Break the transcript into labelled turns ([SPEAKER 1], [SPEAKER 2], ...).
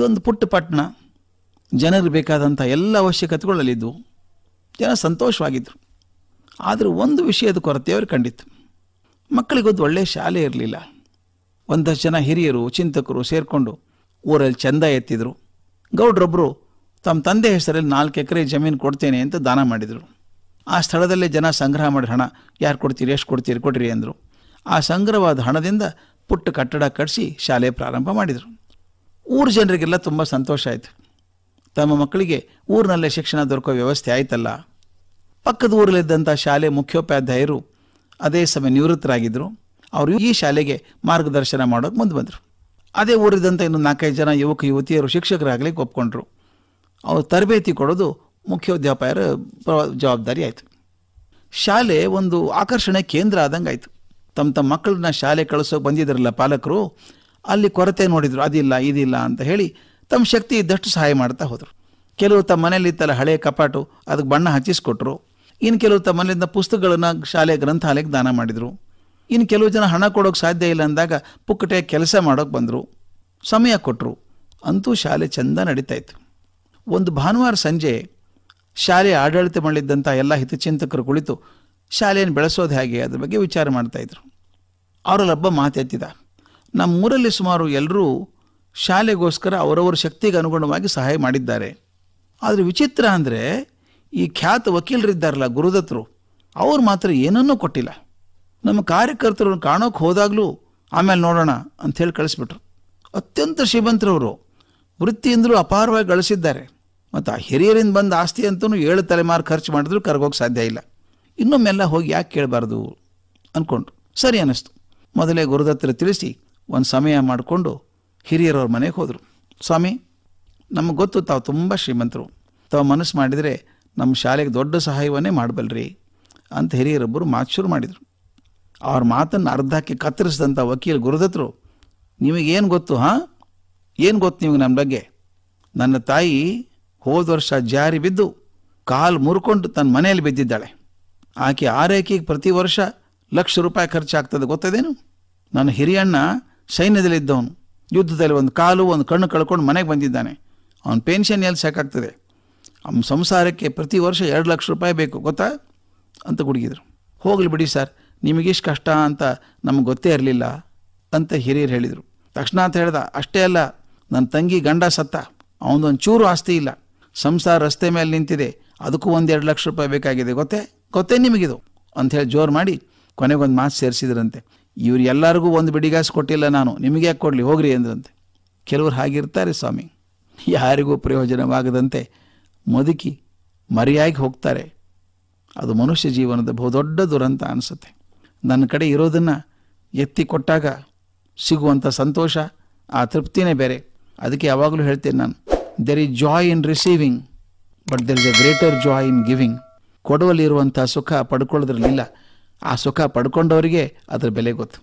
[SPEAKER 1] ಇದೊಂದು ಪುಟ್ಟ ಪಟ್ಟಣ ಜನರಿಗೆ ಬೇಕಾದಂಥ ಎಲ್ಲ ಅವಶ್ಯಕತೆಗಳಲ್ಲಿದ್ದವು ಜನ ಸಂತೋಷವಾಗಿದ್ದರು ಆದರೂ ಒಂದು ವಿಷಯದ ಕೊರತೆ ಕಂಡಿತ್ತು ಮಕ್ಕಳಿಗೊಂದು ಒಳ್ಳೆಯ ಶಾಲೆ ಇರಲಿಲ್ಲ ಒಂದಷ್ಟು ಜನ ಹಿರಿಯರು ಚಿಂತಕರು ಸೇರಿಕೊಂಡು ಊರಲ್ಲಿ ಚಂದ ಎತ್ತಿದ್ರು ಗೌಡ್ರೊಬ್ಬರು ತಮ್ಮ ತಂದೆ ಹೆಸರಲ್ಲಿ ನಾಲ್ಕು ಎಕರೆ ಜಮೀನು ಕೊಡ್ತೇನೆ ಅಂತ ದಾನ ಮಾಡಿದರು ಆ ಸ್ಥಳದಲ್ಲೇ ಜನ ಸಂಗ್ರಹ ಮಾಡಿ ಹಣ ಯಾರು ಕೊಡ್ತೀರಿ ಎಷ್ಟು ಕೊಡ್ತೀರಿ ಕೊಡ್ರಿ ಅಂದರು ಆ ಸಂಗ್ರಹವಾದ ಹಣದಿಂದ ಪುಟ್ಟ ಕಟ್ಟಡ ಕಟ್ಟಿಸಿ ಶಾಲೆ ಪ್ರಾರಂಭ ಮಾಡಿದರು ಊರ ಜನರಿಗೆಲ್ಲ ತುಂಬ ಸಂತೋಷ ಆಯಿತು ತಮ್ಮ ಮಕ್ಕಳಿಗೆ ಊರಿನಲ್ಲೇ ಶಿಕ್ಷಣ ದೊರಕೋ ವ್ಯವಸ್ಥೆ ಆಯ್ತಲ್ಲ ಪಕ್ಕದ ಊರಲ್ಲಿದ್ದಂಥ ಶಾಲೆ ಮುಖ್ಯೋಪಾಧ್ಯಾಯರು ಅದೇ ಸಮಯ ನಿವೃತ್ತರಾಗಿದ್ದರು ಅವರು ಈ ಶಾಲೆಗೆ ಮಾರ್ಗದರ್ಶನ ಮಾಡೋಕೆ ಮುಂದೆ ಬಂದರು ಅದೇ ಊರಿದ್ದಂಥ ಇನ್ನು ನಾಲ್ಕೈದು ಜನ ಯುವಕ ಯುವತಿಯರು ಶಿಕ್ಷಕರಾಗಲಿಕ್ಕೆ ಒಪ್ಕೊಂಡ್ರು ಅವರು ತರಬೇತಿ ಕೊಡೋದು ಮುಖ್ಯೋಧ್ಯಾಪಕರ ಜವಾಬ್ದಾರಿ ಆಯಿತು ಶಾಲೆ ಒಂದು ಆಕರ್ಷಣೆ ಕೇಂದ್ರ ಆದಂಗೆ ತಮ್ಮ ತಮ್ಮ ಮಕ್ಕಳನ್ನ ಶಾಲೆ ಕಳಿಸೋಕೆ ಬಂದಿದ್ದರಲ್ಲ ಪಾಲಕರು ಅಲ್ಲಿ ಕೊರತೆ ನೋಡಿದರು ಅದಿಲ್ಲ ಇದಿಲ್ಲ ಅಂತ ಹೇಳಿ ತಮ್ಮ ಶಕ್ತಿ ಇದ್ದಷ್ಟು ಸಹಾಯ ಮಾಡ್ತಾ ಹೋದರು ಕೆಲವರು ತಮ್ಮ ಮನೇಲಿತ್ತಲ್ಲ ಹಳೆ ಕಪಾಟು ಅದಕ್ಕೆ ಬಣ್ಣ ಹಚ್ಚಿಸ್ಕೊಟ್ರು ಇನ್ನು ಕೆಲವರು ತಮ್ಮ ಮನೆಯಿಂದ ಪುಸ್ತಕಗಳನ್ನು ಶಾಲೆ ಗ್ರಂಥಾಲಯಕ್ಕೆ ದಾನ ಮಾಡಿದರು ಇನ್ನು ಕೆಲವು ಜನ ಹಣ ಕೊಡೋಕೆ ಸಾಧ್ಯ ಇಲ್ಲ ಅಂದಾಗ ಪುಕ್ಕಟೆ ಕೆಲಸ ಮಾಡೋಕ್ಕೆ ಬಂದರು ಸಮಯ ಕೊಟ್ಟರು ಅಂತೂ ಶಾಲೆ ಚೆಂದ ನಡೀತಾ ಇತ್ತು ಒಂದು ಭಾನುವಾರ ಸಂಜೆ ಶಾಲೆ ಆಡಳಿತ ಮಾಡಿದ್ದಂಥ ಎಲ್ಲ ಹಿತಚಿಂತಕರು ಕುಳಿತು ಶಾಲೆಯನ್ನು ಬೆಳೆಸೋದು ಹೇಗೆ ಅದ್ರ ಬಗ್ಗೆ ವಿಚಾರ ಮಾಡ್ತಾಯಿದ್ರು ಅವರಲ್ಲೊಬ್ಬ ಮಾತೆತ್ತಿದ ನಮ್ಮೂರಲ್ಲಿ ಸುಮಾರು ಎಲ್ಲರೂ ಶಾಲೆಗೋಸ್ಕರ ಅವರವರ ಶಕ್ತಿಗೆ ಅನುಗುಣವಾಗಿ ಸಹಾಯ ಮಾಡಿದ್ದಾರೆ ಆದರೆ ವಿಚಿತ್ರ ಅಂದರೆ ಈ ಖ್ಯಾತ ವಕೀಲರಿದ್ದಾರಲ್ಲ ಗುರುದತ್ತರು ಅವರು ಮಾತ್ರ ಏನನ್ನೂ ಕೊಟ್ಟಿಲ್ಲ ನಮ್ಮ ಕಾರ್ಯಕರ್ತರನ್ನು ಕಾಣೋಕೆ ಹೋದಾಗಲೂ ಆಮೇಲೆ ನೋಡೋಣ ಅಂಥೇಳಿ ಕಳಿಸ್ಬಿಟ್ರು ಅತ್ಯಂತ ಶ್ರೀಮಂತರವರು ವೃತ್ತಿಯಿಂದಲೂ ಅಪಾರವಾಗಿ ಗಳಿಸಿದ್ದಾರೆ ಮತ್ತು ಆ ಹಿರಿಯರಿಂದ ಬಂದ ಆಸ್ತಿ ಅಂತೂ ಏಳು ತಲೆಮಾರು ಖರ್ಚು ಮಾಡಿದ್ರು ಕರ್ಗೋಗಿ ಸಾಧ್ಯ ಇಲ್ಲ ಇನ್ನೊಮ್ಮೆಲ್ಲ ಹೋಗಿ ಯಾಕೆ ಕೇಳಬಾರ್ದು ಅಂದ್ಕೊಂಡ್ರು ಸರಿ ಅನ್ನಿಸ್ತು ಮೊದಲೇ ಗುರುದತ್ತರ ತಿಳಿಸಿ ಒಂದು ಸಮಯ ಮಾಡಿಕೊಂಡು ಹಿರಿಯರವ್ರ ಮನೆಗೆ ಹೋದರು ಸ್ವಾಮಿ ನಮಗೆ ಗೊತ್ತು ತಾವು ತುಂಬ ಶ್ರೀಮಂತರು ತಾವು ಮನಸ್ಸು ಮಾಡಿದರೆ ನಮ್ಮ ಶಾಲೆಗೆ ದೊಡ್ಡ ಸಹಾಯವನ್ನೇ ಮಾಡಬಲ್ರಿ ಅಂತ ಹಿರಿಯರೊಬ್ಬರು ಮಾತು ಶುರು ಮಾಡಿದರು ಅವ್ರ ಮಾತನ್ನು ಅರ್ಧಕ್ಕೆ ಕತ್ತರಿಸಿದಂಥ ವಕೀಲ್ ಗುರುದತ್ತರು ನಿಮಗೇನು ಗೊತ್ತು ಹಾಂ ಏನು ಗೊತ್ತು ನಿಮಗೆ ನಮ್ಮ ಬಗ್ಗೆ ನನ್ನ ತಾಯಿ ಹೋದ ವರ್ಷ ಜಾರಿ ಬಿದ್ದು ಕಾಲು ಮುರ್ಕೊಂಡು ತನ್ನ ಮನೆಯಲ್ಲಿ ಬಿದ್ದಿದ್ದಾಳೆ ಆಕೆ ಆರೈಕೆಗೆ ಪ್ರತಿ ವರ್ಷ ಲಕ್ಷ ರೂಪಾಯಿ ಖರ್ಚಾಗ್ತದೆ ಗೊತ್ತದೇನು ನನ್ನ ಹಿರಿಯಣ್ಣ ಸೈನ್ಯದಲ್ಲಿದ್ದವನು ಯುದ್ಧದಲ್ಲಿ ಒಂದು ಕಾಲು ಒಂದು ಕಣ್ಣು ಕಳ್ಕೊಂಡು ಮನೆಗೆ ಬಂದಿದ್ದಾನೆ ಅವನ ಪೆನ್ಷನ್ ಎಲ್ಲಿ ಸಾಕಾಗ್ತದೆ ಅವನ ಸಂಸಾರಕ್ಕೆ ಪ್ರತಿ ವರ್ಷ ಎರಡು ಲಕ್ಷ ರೂಪಾಯಿ ಬೇಕು ಗೊತ್ತಾ ಅಂತ ಗುಡುಗಿದರು ಹೋಗಲಿ ಬಿಡಿ ಸರ್ ನಿಮಗಿಷ್ಟು ಕಷ್ಟ ಅಂತ ನಮಗೆ ಗೊತ್ತೇ ಇರಲಿಲ್ಲ ಅಂತ ಹಿರಿಯರು ಹೇಳಿದರು ತಕ್ಷಣ ಅಂತ ಹೇಳ್ದ ಅಷ್ಟೇ ಅಲ್ಲ ನನ್ನ ತಂಗಿ ಗಂಡ ಸತ್ತ ಅವನದೊಂದು ಚೂರು ಆಸ್ತಿ ಇಲ್ಲ ಸಂಸಾರ ರಸ್ತೆ ಮೇಲೆ ನಿಂತಿದೆ ಅದಕ್ಕೂ ಒಂದು ಎರಡು ಲಕ್ಷ ರೂಪಾಯಿ ಬೇಕಾಗಿದೆ ಗೊತ್ತೇ ಗೊತ್ತೇ ನಿಮಗಿದು ಅಂಥೇಳಿ ಜೋರು ಮಾಡಿ ಕೊನೆಗೊಂದು ಮಾತು ಸೇರಿಸಿದ್ರಂತೆ ಇವ್ರು ಎಲ್ಲರಿಗೂ ಒಂದು ಬಿಡಿಗಾಸು ಕೊಟ್ಟಿಲ್ಲ ನಾನು ನಿಮಗೆ ಯಾಕೆ ಕೊಡಲಿ ಹೋಗ್ರಿ ಅಂದ್ರಂತೆ ಕೆಲವರು ಹಾಗಿರ್ತಾರೆ ಸ್ವಾಮಿ ಯಾರಿಗೂ ಪ್ರಯೋಜನವಾಗದಂತೆ ಮದುಕಿ ಮರಿಯಾಗಿ ಹೋಗ್ತಾರೆ ಅದು ಮನುಷ್ಯ ಜೀವನದ ಬಹುದೊಡ್ಡ ದುರಂತ ಅನಿಸುತ್ತೆ ನನ್ನ ಕಡೆ ಇರೋದನ್ನು ಎತ್ತಿ ಕೊಟ್ಟಾಗ ಸಿಗುವಂಥ ಸಂತೋಷ ಆ ತೃಪ್ತಿನೇ ಬೇರೆ ಅದಕ್ಕೆ ಯಾವಾಗಲೂ ಹೇಳ್ತೇನೆ ನಾನು there is joy in receiving but there is a greater joy in giving ಕೊಡುವಲ್ಲಿರುವಂಥ ಸುಖ ಪಡ್ಕೊಳ್ಳೋದ್ರಲ್ಲಿಲ್ಲ ಆ ಸುಖ ಪಡ್ಕೊಂಡವರಿಗೆ ಅದರ ಬೆಲೆ ಗೊತ್ತು